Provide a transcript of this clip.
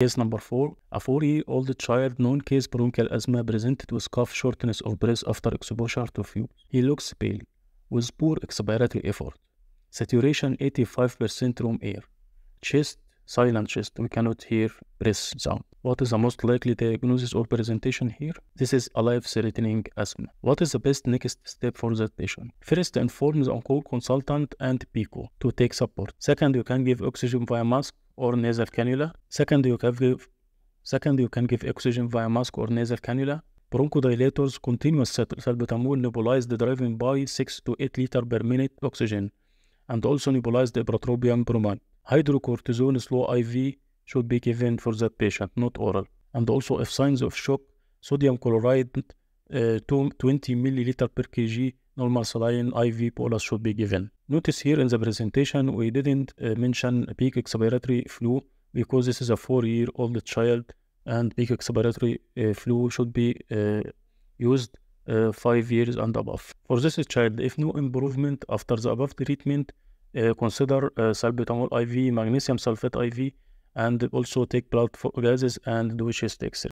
Case number four, a four-year-old child known case bronchial asthma presented with cough, shortness of breath after exposure to fumes. He looks pale, with poor expiratory effort. Saturation 85% room air. Chest, silent chest, we cannot hear breath sound. What is the most likely diagnosis or presentation here? This is a life-threatening asthma. What is the best next step for that patient? First, inform the on-call consultant and PICO to take support. Second, you can give oxygen via mask or nasal cannula. Second, you can give Second, you can give oxygen via mask or nasal cannula. Bronchodilators, continuous salbutamol nebulized driven by 6 to 8 liter per minute oxygen, and also nebulized ipratropium bromide. Hydrocortisone slow IV should be given for that patient, not oral. And also, if signs of shock, sodium chloride uh, 20 milliliter per kg normal saline IV bolus should be given. Notice here in the presentation, we didn't uh, mention peak expiratory flu because this is a four-year-old child and peak expiratory uh, flu should be uh, used uh, five years and above. For this child, if no improvement after the above treatment, uh, consider salbutamol IV, magnesium sulfate IV, and also take blood for gases and do chest x-ray.